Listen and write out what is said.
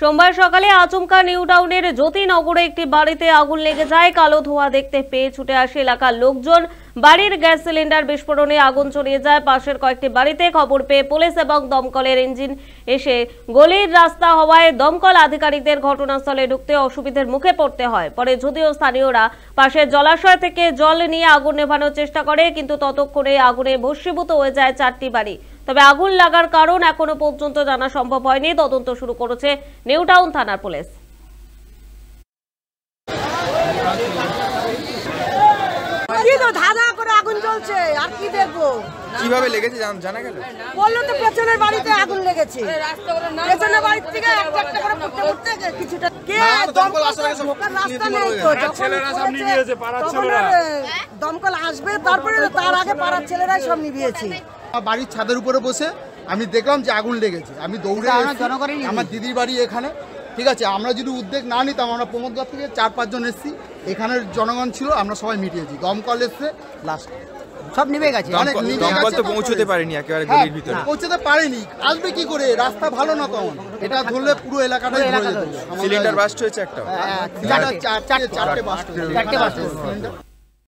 সোমবার সকালে আচমকা নিউ টাউনের জ্যোতিনগরে একটি বাড়িতে আগুন লেগে যায় কালো ধোঁয়া দেখতে পেয়ে ছুটে আসে এলাকার লোকজন বাড়ির গ্যাস সিলিন্ডার বিস্ফোরণে আগুন ছড়িয়ে যায় পাশের কয়েকটি বাড়িতে খবর পেয়ে পুলিশ এবং দমকলের ইঞ্জিন এসে গলির রাস্তা হওয়ায় দমকল আধিকারিকদের ঘটনাস্থলে ঢুকতে অসুবিধার মুখে পড়তে হয় পরে যদিও স্থানীয়রা পাশের জলাশয় থেকে জল নিয়ে আগুন নেভানোর চেষ্টা করে কিন্তু ততক্ষণে আগুনে ভস্মীভূত হয়ে যায় চারটি বাড়ি তবে আগুন লাগার কারণ এখনো পর্যন্ত জানা সম্ভব হয়নি তদন্ত শুরু করেছে নিউটাউন থানার পুলিশ তো ধাঁধা করে আগুন জ্বলছে আর কি দেখবো কিভাবে লেগেছে জানা গেল বললো তো পেছনের বাড়িতে আগুন লেগেছে পেছনের থেকে একটা করে কিছুটা দমকল দমকল আসবে তারপরে তার আগে পাড়ার ছেলেরাই সব নিভিয়েছে বাড়ির ছাদের উপরে বসে আমি দেখলাম যে আগুন লেগেছে আমি দৌড়ে আমার দিদির বাড়ি এখানে ঠিক আছে আমরা যদি উদ্যোগ না নিতাম আমরা প্রমোদগড় থেকে চার পাঁচজন এসেছি এখানের জনগণ ছিল আমরা সবাই মিটিয়েছি দমকল এসছে লাস্ট সব নেমে গেছে দমকল পৌঁছতে পারেনি একেবারে হ্যাঁ, গলির ভিতরে পৌঁছতে পারেনি আসবে কি করে রাস্তা ভালো না তখন এটা ধরলে পুরো এলাকাটাই ভরে যেত সিলিন্ডার বাস্ট হয়েছে একটা হ্যাঁ, হ্যাঁ, চারটে চারটে বাস্ট চারটে বাস্ট